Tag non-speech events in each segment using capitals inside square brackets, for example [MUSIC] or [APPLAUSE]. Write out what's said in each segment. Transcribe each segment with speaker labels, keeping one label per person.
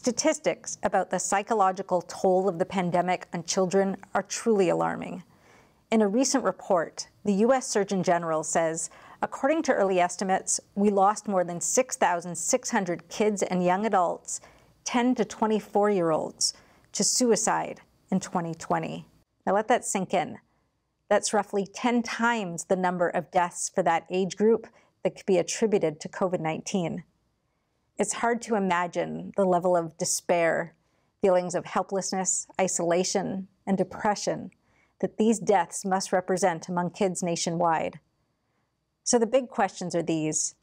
Speaker 1: Statistics about the psychological toll of the pandemic on children are truly alarming. In a recent report, the U.S. Surgeon General says, according to early estimates, we lost more than 6,600 kids and young adults, 10 to 24 year olds, to suicide in 2020. Now let that sink in. That's roughly 10 times the number of deaths for that age group that could be attributed to COVID 19. It's hard to imagine the level of despair, feelings of helplessness, isolation, and depression that these deaths must represent among kids nationwide. So the big questions are these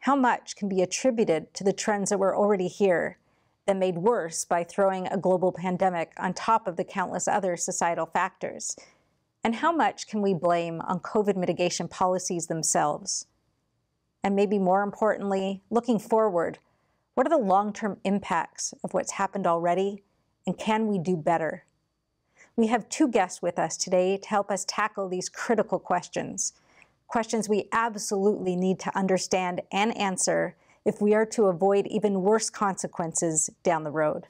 Speaker 1: How much can be attributed to the trends that were already here, then made worse by throwing a global pandemic on top of the countless other societal factors? And how much can we blame on COVID mitigation policies themselves? And maybe more importantly, looking forward, what are the long term impacts of what's happened already, and can we do better? We have two guests with us today to help us tackle these critical questions, questions we absolutely need to understand and answer if we are to avoid even worse consequences down the road.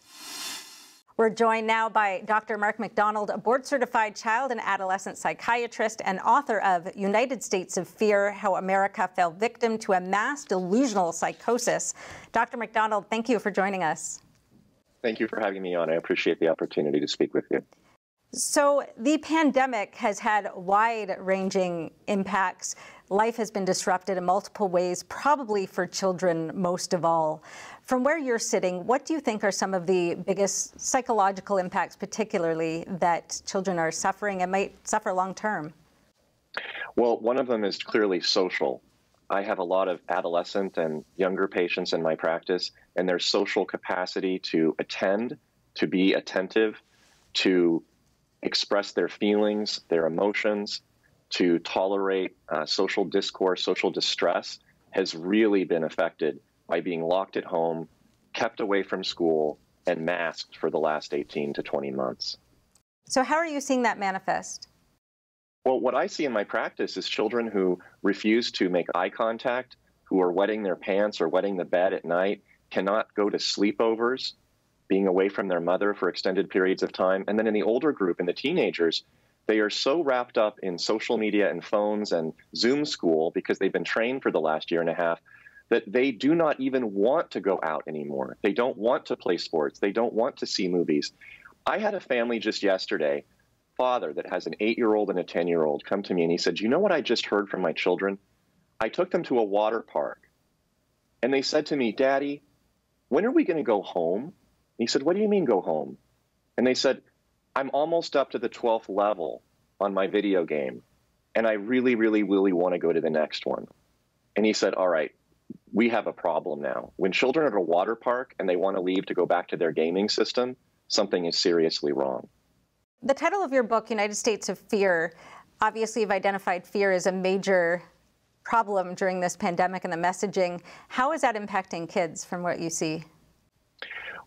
Speaker 1: We're joined now by Dr. Mark McDonald, a board certified child and adolescent psychiatrist and author of United States of Fear How America Fell Victim to a Mass Delusional Psychosis. Dr. McDonald, thank you for joining us.
Speaker 2: Thank you for having me on. I appreciate the opportunity to speak with you.
Speaker 1: So, the pandemic has had wide ranging impacts. Life has been disrupted in multiple ways, probably for children most of all. From where you're sitting, what do you think are some of the biggest psychological impacts, particularly that children are suffering and might suffer long term?
Speaker 2: Well, one of them is clearly social. I have a lot of adolescent and younger patients in my practice, and their social capacity to attend, to be attentive, to express their feelings, their emotions, to tolerate uh, social discourse, social distress has really been affected by being locked at home, kept away from school, and masked for the last 18 to 20 months.
Speaker 1: So, how are you seeing that manifest?
Speaker 2: Well, what I see in my practice is children who refuse to make eye contact, who are wetting their pants or wetting the bed at night, cannot go to sleepovers, being away from their mother for extended periods of time. And then in the older group, in the teenagers, they are so wrapped up in social media and phones and Zoom school because they've been trained for the last year and a half that they do not even want to go out anymore. They don't want to play sports. They don't want to see movies. I had a family just yesterday, father that has an eight year old and a 10 year old, come to me and he said, You know what I just heard from my children? I took them to a water park and they said to me, Daddy, when are we going to go home? And he said, What do you mean go home? And they said, I'm almost up to the 12th level on my video game and I really, really, really want to go to the next one. And he said, All right, we have a problem now. When children are at a water park and they want to leave to go back to their gaming system, something is seriously wrong.
Speaker 1: The title of your book, United States of Fear, obviously you've identified fear as a major problem during this pandemic and the messaging. How is that impacting kids from what you see?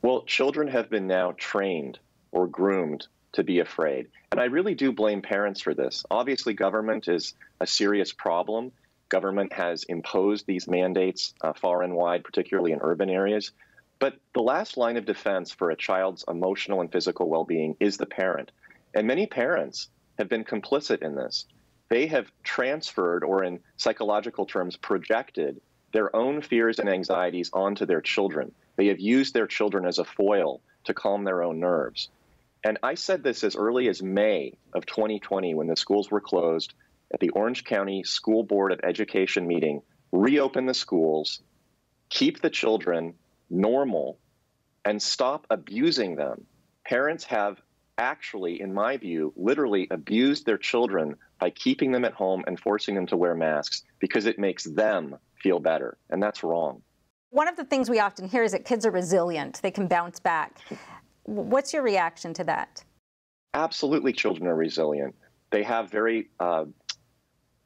Speaker 2: Well, children have been now trained or groomed to be afraid. And I really do blame parents for this. Obviously, government is a serious problem, Government has imposed these mandates uh, far and wide, particularly in urban areas. But the last line of defense for a child's emotional and physical well being is the parent. And many parents have been complicit in this. They have transferred, or in psychological terms, projected their own fears and anxieties onto their children. They have used their children as a foil to calm their own nerves. And I said this as early as May of 2020 when the schools were closed at the Orange County School Board of Education meeting reopen the schools, keep the children normal, and stop abusing them. Parents have actually, in my view, literally abused their children by keeping them at home and forcing them to wear masks because it makes them feel better. And that's wrong.
Speaker 1: One of the things we often hear is that kids are resilient, they can bounce back. What's your reaction to that?
Speaker 2: Absolutely, children are resilient. They have very uh,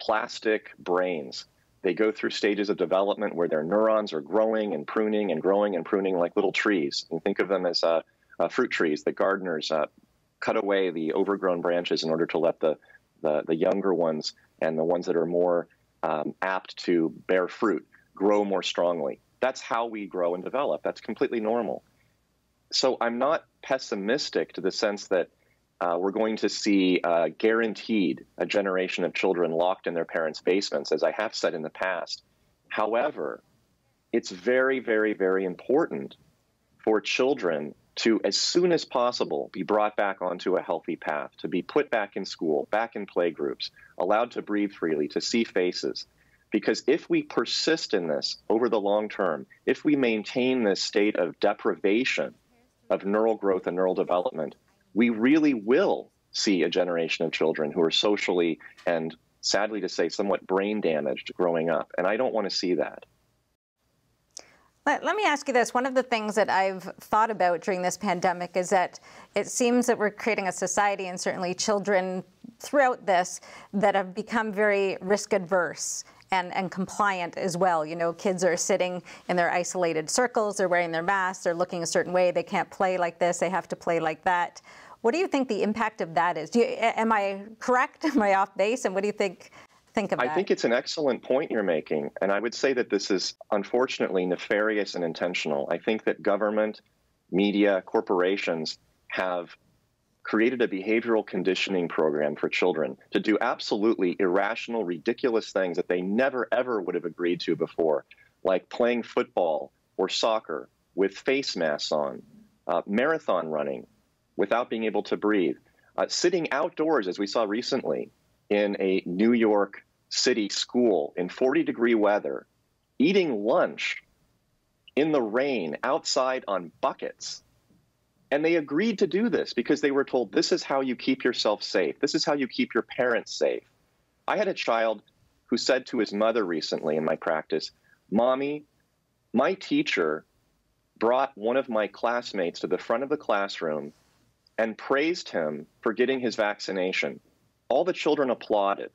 Speaker 2: plastic brains. They go through stages of development where their neurons are growing and pruning and growing and pruning like little trees. And think of them as uh, uh, fruit trees that gardeners uh, cut away the overgrown branches in order to let the, the, the younger ones and the ones that are more um, apt to bear fruit grow more strongly. That's how we grow and develop. That's completely normal. So I'm not pessimistic to the sense that uh, we're going to see uh, guaranteed a generation of children locked in their parents' basements, as I have said in the past. However, it's very, very, very important for children to, as soon as possible, be brought back onto a healthy path, to be put back in school, back in playgroups, allowed to breathe freely, to see faces. Because if we persist in this over the long term, if we maintain this state of deprivation of neural growth and neural development, we really will see a generation of children who are socially and sadly to say somewhat brain damaged growing up. And I don't want to see that.
Speaker 1: Let, let, me ask you this. One of the things that I've thought about during this pandemic is that it seems that we're creating a society, and certainly children throughout this, that have become very risk adverse and, and compliant as well. You know, kids are sitting in their isolated circles, they're wearing their masks, they're looking a certain way, they can't play like this, they have to play like that. What do you think the impact of that is? You, am I correct? [LAUGHS] Am I off base? And what do you think Think I think
Speaker 2: it's an excellent point you're making. And I would say that this is unfortunately nefarious and intentional. I think that government, media, corporations have created a behavioral conditioning program for children to do absolutely irrational, ridiculous things that they never, ever would have agreed to before, like playing football or soccer with face masks on, uh, marathon running without being able to breathe, uh, sitting outdoors, as we saw recently in a New York City school in 40 degree weather, eating lunch in the rain outside on buckets and they agreed to do this because they were told this is how you keep yourself safe. This is how you keep your parents safe. I had a child who said to his mother recently in my practice, Mommy, my teacher brought one of my classmates to the front of the classroom and praised him for getting his vaccination. All the children applauded.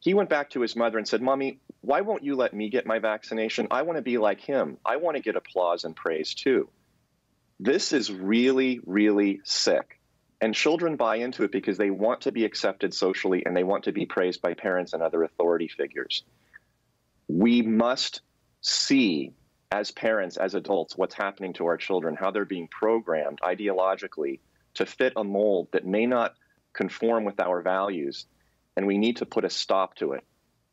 Speaker 2: He went back to his mother and said, Mommy, why won't you let me get my vaccination? I want to be like him. I want to get applause and praise too this is really, really sick. And children buy into it because they want to be accepted socially and they want to be praised by parents and other authority figures. We must see as parents, as adults, what's happening to our children, how they're being programmed ideologically to fit a mold that may not conform with our values. And we need to put a stop to it.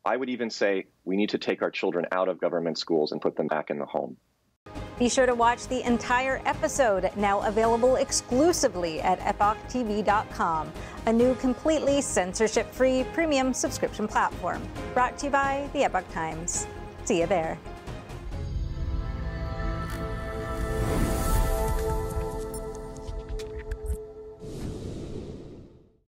Speaker 2: I would even say we need to take our children out of government schools and put them back in the home.
Speaker 1: Be sure to watch the entire episode, now available exclusively at epochtv.com, a new completely censorship free premium subscription platform. Brought to you by the Epoch Times. See you there.